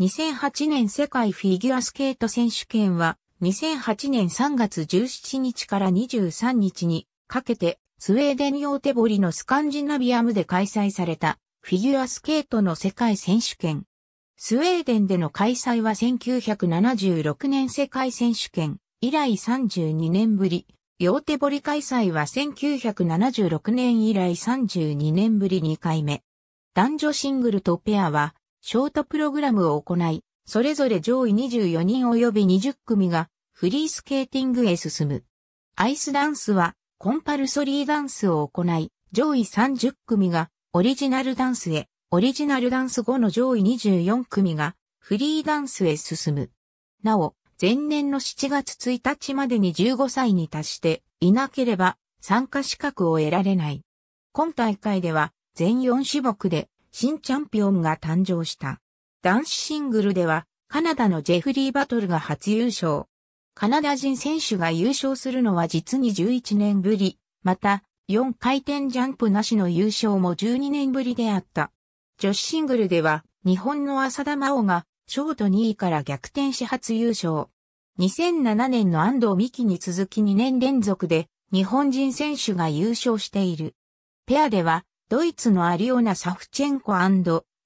2008年世界フィギュアスケート選手権は、2008年3月17日から23日にかけて、スウェーデン用手りのスカンジナビアムで開催されたフィギュアスケートの世界選手権。スウェーデンでの開催は1976年世界選手権以来32年ぶり。両手堀開催は1976年以来32年ぶり2回目。男女シングルとペアはショートプログラムを行い、それぞれ上位24人及び20組がフリースケーティングへ進む。アイスダンスはコンパルソリーダンスを行い、上位30組がオリジナルダンスへ、オリジナルダンス後の上位24組がフリーダンスへ進む。なお、前年の7月1日までに15歳に達していなければ参加資格を得られない。今大会では全4種目で新チャンピオンが誕生した。男子シングルでは、カナダのジェフリー・バトルが初優勝。カナダ人選手が優勝するのは実に11年ぶり。また、4回転ジャンプなしの優勝も12年ぶりであった。女子シングルでは、日本の浅田真央が、ショート2位から逆転し初優勝。2007年の安藤美希に続き2年連続で、日本人選手が優勝している。ペアでは、ドイツのアリオナ・サフチェンコ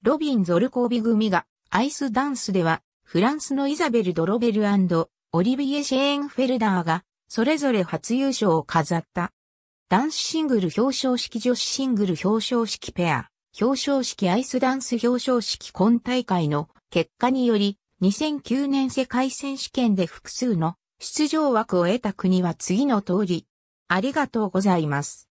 ロビン・ゾルコービ組が、アイスダンスでは、フランスのイザベル・ドロベルオリビエ・シェーンフェルダーが、それぞれ初優勝を飾った。男子シングル表彰式女子シングル表彰式ペア、表彰式アイスダンス表彰式今大会の結果により、2009年世界選手権で複数の出場枠を得た国は次の通り。ありがとうございます。